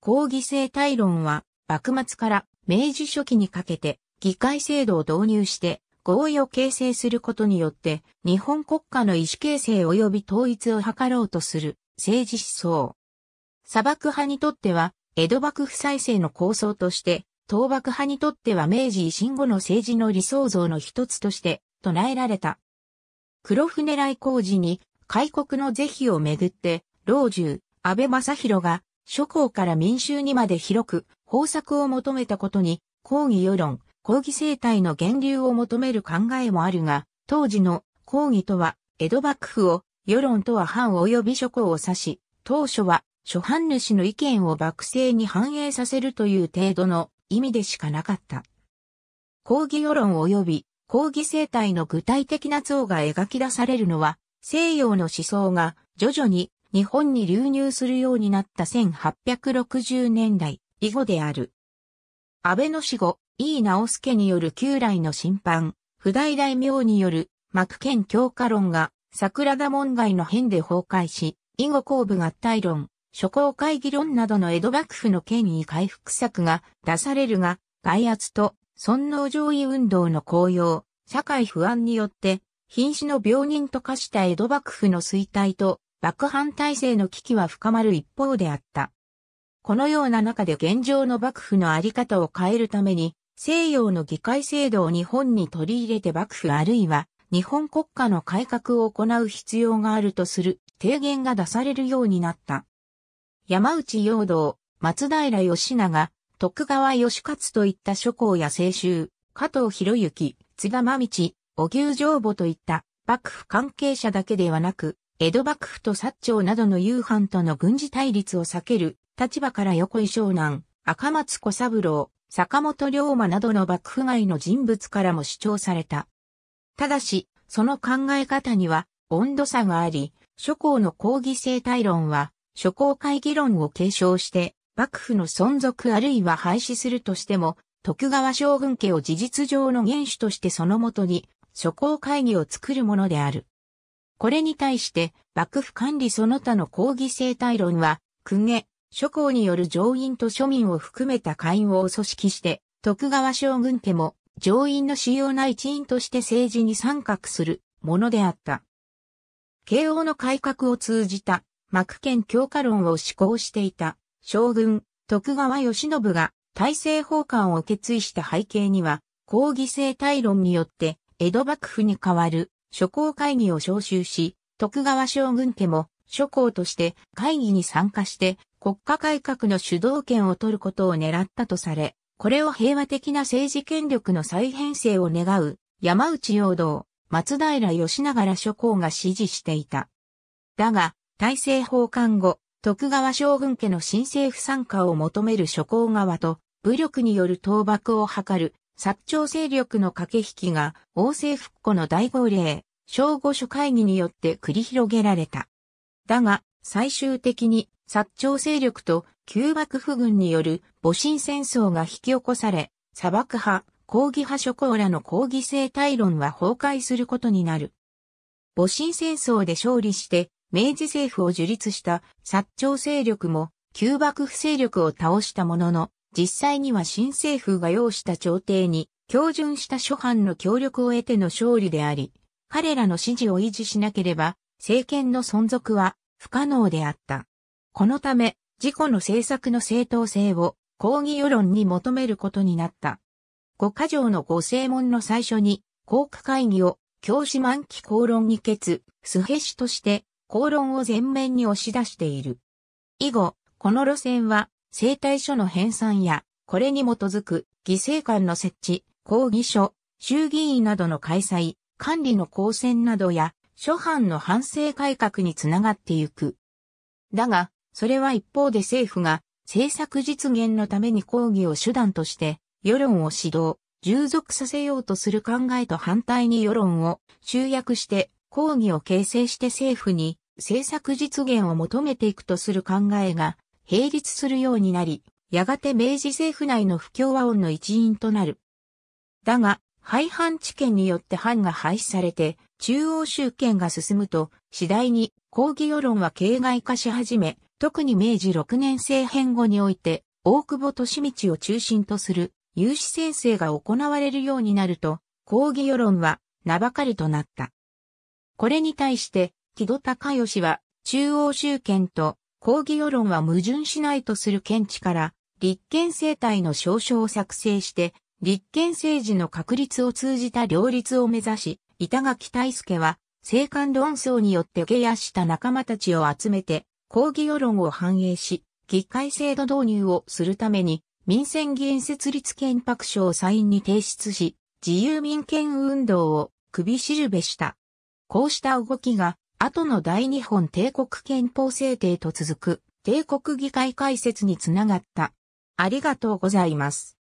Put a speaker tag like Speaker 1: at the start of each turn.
Speaker 1: 抗議制態論は、幕末から明治初期にかけて議会制度を導入して合意を形成することによって日本国家の意思形成及び統一を図ろうとする政治思想。砂漠派にとっては江戸幕府再生の構想として、東幕派にとっては明治維新後の政治の理想像の一つとして唱えられた。黒船来工事に開国の是非をめぐって、老中、安倍正弘が諸侯から民衆にまで広く、方策を求めたことに、抗議世論、抗議生態の源流を求める考えもあるが、当時の抗議とは、江戸幕府を、世論とは藩及び諸侯を指し、当初は、諸藩主の意見を幕政に反映させるという程度の意味でしかなかった。抗議世論及び抗議生態の具体的な像が描き出されるのは、西洋の思想が徐々に日本に流入するようになった1860年代以後である。安倍の死後、井伊直輔による旧来の審判、不大大名による幕権強化論が桜田門外の変で崩壊し、以後後部合体論、諸公会議論などの江戸幕府の権威回復策が出されるが、外圧と尊皇上位運動の高揚、社会不安によって、瀕死の病人と化した江戸幕府の衰退と、幕藩体制の危機は深まる一方であった。このような中で現状の幕府のあり方を変えるために、西洋の議会制度を日本に取り入れて幕府あるいは日本国家の改革を行う必要があるとする提言が出されるようになった。山内陽道、松平義長、徳川義勝といった諸侯や清州、加藤博之、津田真道、小牛常母といった幕府関係者だけではなく、江戸幕府と薩長などの夕飯との軍事対立を避ける立場から横井湘南、赤松小三郎、坂本龍馬などの幕府外の人物からも主張された。ただし、その考え方には温度差があり、諸侯の抗議生態論は、諸侯会議論を継承して、幕府の存続あるいは廃止するとしても、徳川将軍家を事実上の元首としてそのもとに、諸侯会議を作るものである。これに対して幕府管理その他の抗議生態論は、公家、諸侯による上院と庶民を含めた会員を組織して、徳川将軍家も上院の主要な一員として政治に参画するものであった。慶応の改革を通じた幕権強化論を施行していた将軍徳川義信が大政奉還を決意した背景には、抗議生態論によって江戸幕府に代わる諸侯会議を招集し、徳川将軍家も諸侯として会議に参加して国家改革の主導権を取ることを狙ったとされ、これを平和的な政治権力の再編成を願う山内陽道、松平義長ら諸侯が支持していた。だが、大政奉還後、徳川将軍家の新政府参加を求める諸侯側と武力による倒幕を図る薩長勢力の駆け引きが王政復古の大号令、小五書会議によって繰り広げられた。だが、最終的に薩長勢力と旧幕府軍による戊辰戦争が引き起こされ、砂漠派、抗議派諸侯らの抗議性態論は崩壊することになる。戊辰戦争で勝利して明治政府を樹立した薩長勢力も旧幕府勢力を倒したものの、実際には新政府が要した朝廷に、標準した諸藩の協力を得ての勝利であり、彼らの支持を維持しなければ、政権の存続は不可能であった。このため、自己の政策の正当性を抗議世論に求めることになった。五箇条の五正門の最初に、航空会議を教師満期公論議決、スヘ氏として、公論を前面に押し出している。以後、この路線は生態書の編纂や、これに基づく、犠牲官の設置、抗議書、衆議院などの開催、管理の公選などや、諸藩の反省改革につながってゆく。だが、それは一方で政府が政策実現のために抗議を手段として世論を指導、従属させようとする考えと反対に世論を集約して抗議を形成して政府に政策実現を求めていくとする考えが並立するようになり、やがて明治政府内の不協和音の一員となる。だが、廃藩置県によって藩が廃止されて、中央集権が進むと、次第に抗議世論は形骸化し始め、特に明治6年政変後において、大久保利道を中心とする有志先生が行われるようになると、抗議世論は名ばかりとなった。これに対して、木戸孝義は中央集権と抗議世論は矛盾しないとする見地から、立憲政体の証書を作成して、立憲政治の確立を通じた両立を目指し、板垣大助は、政官論争によって下野した仲間たちを集めて、抗議世論を反映し、議会制度導入をするために、民選議員設立憲白書をサインに提出し、自由民権運動を首しるべした。こうした動きが後の大日本帝国憲法制定と続く帝国議会解説につながった。ありがとうございます。